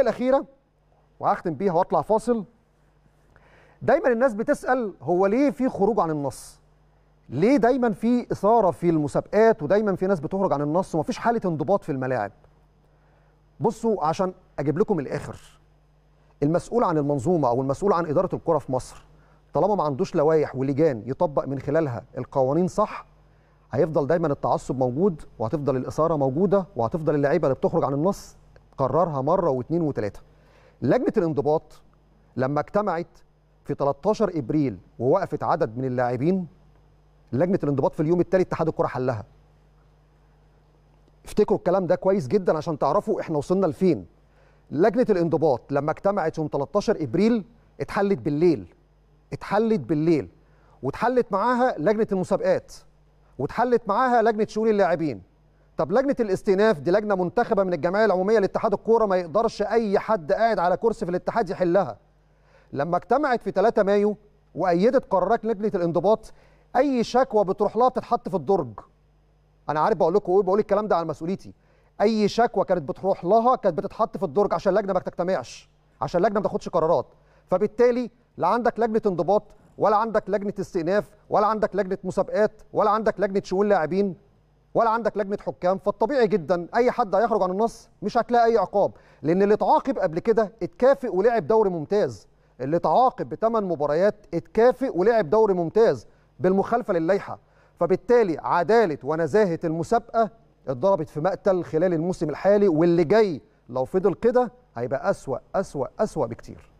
الأخيرة وهختم بيها وأطلع فاصل دايما الناس بتسأل هو ليه في خروج عن النص ليه دايما في إثارة في المسابقات ودايما في ناس بتخرج عن النص ومفيش حالة انضباط في الملاعب بصوا عشان أجيب لكم الآخر المسؤول عن المنظومة أو المسؤول عن إدارة الكرة في مصر طالما ما عندوش لوائح ولجان يطبق من خلالها القوانين صح هيفضل دايما التعصب موجود وهتفضل الإثارة موجودة وهتفضل اللعيبة اللي بتخرج عن النص قررها مره واثنين وثلاثه. لجنه الانضباط لما اجتمعت في 13 ابريل ووقفت عدد من اللاعبين لجنه الانضباط في اليوم التالي اتحاد الكره حلها. افتكروا الكلام ده كويس جدا عشان تعرفوا احنا وصلنا لفين. لجنه الانضباط لما اجتمعت يوم 13 ابريل اتحلت بالليل. اتحلت بالليل واتحلت معاها لجنه المسابقات واتحلت معاها لجنه شؤون اللاعبين. طب لجنه الاستئناف دي لجنه منتخبه من الجمعيه العموميه لاتحاد الكوره ما يقدرش اي حد قاعد على كرسي في الاتحاد يحلها لما اجتمعت في 3 مايو وايدت قرارات لجنه الانضباط اي شكوى بتروح لها بتتحط في الدرج انا عارف بقول لكم ايه بقول الكلام ده على مسؤوليتي اي شكوى كانت بتروح لها كانت بتتحط في الدرج عشان اللجنه ما تجتمعش عشان اللجنه ما تاخدش قرارات فبالتالي لا عندك لجنه انضباط ولا عندك لجنه استئناف ولا عندك لجنه مسابقات ولا عندك لجنه شؤون لاعبين ولا عندك لجنه حكام فالطبيعي جدا اي حد هيخرج عن النص مش هتلاقي اي عقاب لان اللي اتعاقب قبل كده اتكافئ ولعب دوري ممتاز اللي اتعاقب بثمان مباريات اتكافئ ولعب دوري ممتاز بالمخالفه للائحه فبالتالي عداله ونزاهه المسابقه اتضربت في مقتل خلال الموسم الحالي واللي جاي لو فضل كده هيبقى اسوا اسوا اسوا بكتير